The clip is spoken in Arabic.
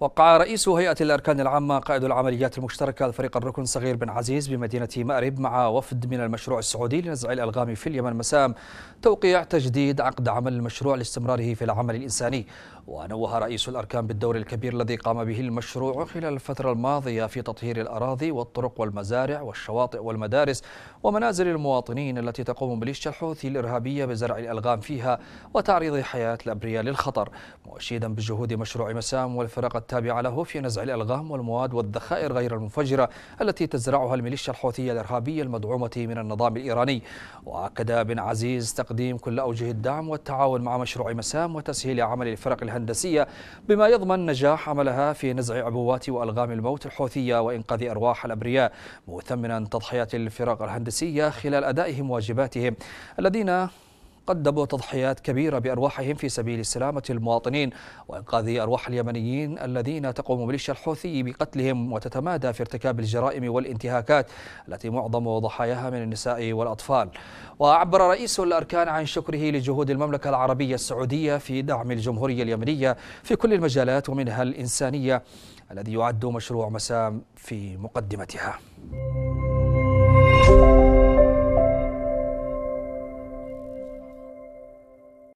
وقع رئيس هيئة الأركان العامة قائد العمليات المشتركة الفريق الركن صغير بن عزيز بمدينة مأرب مع وفد من المشروع السعودي لنزع الألغام في اليمن مسام توقيع تجديد عقد عمل المشروع لاستمراره في العمل الإنساني ونوه رئيس الأركان بالدور الكبير الذي قام به المشروع خلال الفترة الماضية في تطهير الأراضي والطرق والمزارع والشواطئ والمدارس ومنازل المواطنين التي تقوم مليشيا الحوثي الإرهابية بزرع الألغام فيها وتعريض حياة الأبرياء للخطر مؤشدا بجهود مشروع مسام والفرق التابعة له في نزع الألغام والمواد والذخائر غير المفجرة التي تزرعها الميليشيا الحوثية الإرهابية المدعومة من النظام الإيراني وأكد بن عزيز تقديم كل أوجه الدعم والتعاون مع مشروع مسام وتسهيل عمل الفرق الهندسية بما يضمن نجاح عملها في نزع عبوات وألغام الموت الحوثية وإنقاذ أرواح الأبرياء مثمنا تضحيات الفرق الهندسية خلال أدائهم واجباتهم الذين قدموا تضحيات كبيرة بأرواحهم في سبيل سلامة المواطنين وإنقاذ أرواح اليمنيين الذين تقوم ميليشيا الحوثي بقتلهم وتتمادى في ارتكاب الجرائم والانتهاكات التي معظم ضحاياها من النساء والأطفال وعبر رئيس الأركان عن شكره لجهود المملكة العربية السعودية في دعم الجمهورية اليمنية في كل المجالات ومنها الإنسانية الذي يعد مشروع مسام في مقدمتها